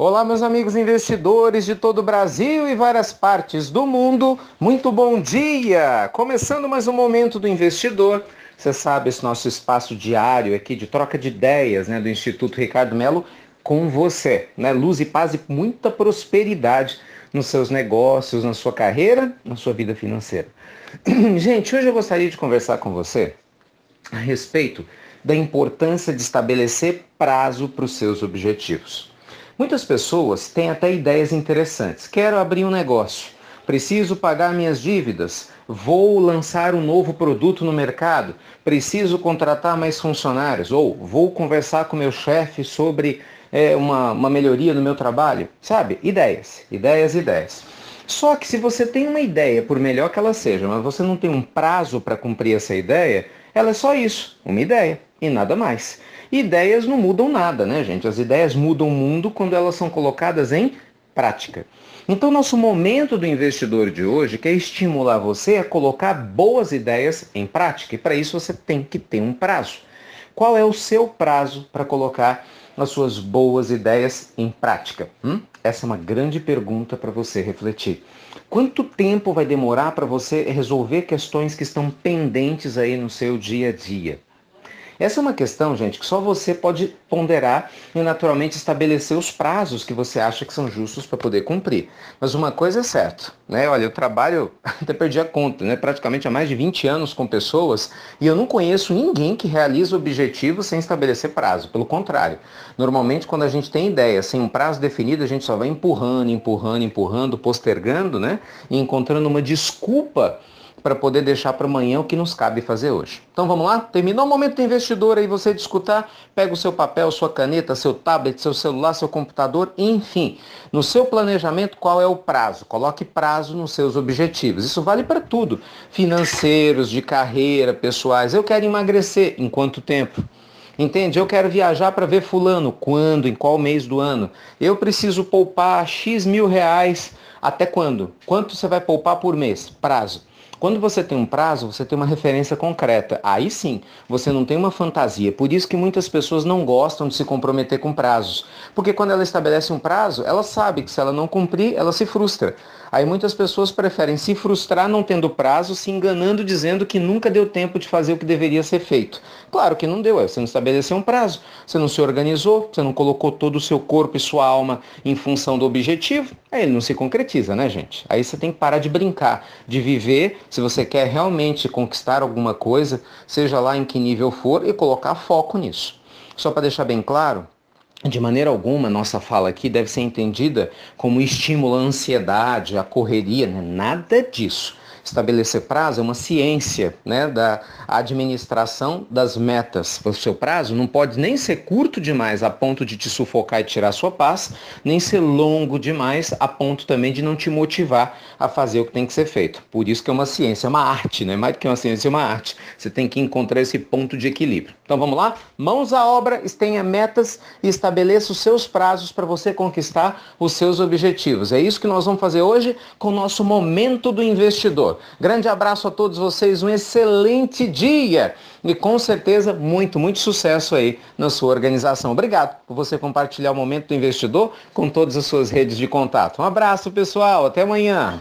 Olá, meus amigos investidores de todo o Brasil e várias partes do mundo. Muito bom dia! Começando mais um momento do investidor. Você sabe esse nosso espaço diário aqui de troca de ideias, né, do Instituto Ricardo Melo com você, né? Luz e paz e muita prosperidade nos seus negócios, na sua carreira, na sua vida financeira. Gente, hoje eu gostaria de conversar com você a respeito da importância de estabelecer prazo para os seus objetivos. Muitas pessoas têm até ideias interessantes. Quero abrir um negócio, preciso pagar minhas dívidas, vou lançar um novo produto no mercado, preciso contratar mais funcionários, ou vou conversar com meu chefe sobre é, uma, uma melhoria no meu trabalho. Sabe? Ideias, ideias, ideias. Só que se você tem uma ideia, por melhor que ela seja, mas você não tem um prazo para cumprir essa ideia, ela é só isso, uma ideia e nada mais. Ideias não mudam nada, né, gente? As ideias mudam o mundo quando elas são colocadas em prática. Então, nosso momento do investidor de hoje quer estimular você a colocar boas ideias em prática, e para isso você tem que ter um prazo. Qual é o seu prazo para colocar as suas boas ideias em prática? Hum? Essa é uma grande pergunta para você refletir. Quanto tempo vai demorar para você resolver questões que estão pendentes aí no seu dia a dia? Essa é uma questão, gente, que só você pode ponderar e naturalmente estabelecer os prazos que você acha que são justos para poder cumprir. Mas uma coisa é certa, né? Olha, eu trabalho, até perdi a conta, né? Praticamente há mais de 20 anos com pessoas e eu não conheço ninguém que realiza objetivos sem estabelecer prazo. Pelo contrário, normalmente quando a gente tem ideia sem assim, um prazo definido, a gente só vai empurrando, empurrando, empurrando, postergando, né? E encontrando uma desculpa para poder deixar para amanhã o que nos cabe fazer hoje. Então vamos lá? Terminou o momento do investidor aí você discutar, pega o seu papel, sua caneta, seu tablet, seu celular, seu computador, enfim. No seu planejamento, qual é o prazo? Coloque prazo nos seus objetivos. Isso vale para tudo. Financeiros, de carreira, pessoais. Eu quero emagrecer em quanto tempo? Entende? Eu quero viajar para ver fulano. Quando? Em qual mês do ano? Eu preciso poupar X mil reais. Até quando? Quanto você vai poupar por mês? Prazo. Quando você tem um prazo, você tem uma referência concreta. Aí sim, você não tem uma fantasia. Por isso que muitas pessoas não gostam de se comprometer com prazos. Porque quando ela estabelece um prazo, ela sabe que se ela não cumprir, ela se frustra. Aí muitas pessoas preferem se frustrar não tendo prazo, se enganando dizendo que nunca deu tempo de fazer o que deveria ser feito. Claro que não deu, é, você não estabeleceu um prazo, você não se organizou, você não colocou todo o seu corpo e sua alma em função do objetivo, aí ele não se concretiza, né, gente? Aí você tem que parar de brincar, de viver se você quer realmente conquistar alguma coisa, seja lá em que nível for, e colocar foco nisso. Só para deixar bem claro, de maneira alguma, nossa fala aqui deve ser entendida como estímulo à ansiedade, à correria, né? nada disso estabelecer prazo é uma ciência né, da administração das metas. O seu prazo não pode nem ser curto demais a ponto de te sufocar e tirar sua paz, nem ser longo demais a ponto também de não te motivar a fazer o que tem que ser feito. Por isso que é uma ciência, é uma arte, né? mais do que uma ciência, é uma arte. Você tem que encontrar esse ponto de equilíbrio. Então vamos lá? Mãos à obra, tenha metas e estabeleça os seus prazos para você conquistar os seus objetivos. É isso que nós vamos fazer hoje com o nosso momento do investidor. Grande abraço a todos vocês, um excelente dia e com certeza muito, muito sucesso aí na sua organização. Obrigado por você compartilhar o momento do investidor com todas as suas redes de contato. Um abraço, pessoal, até amanhã.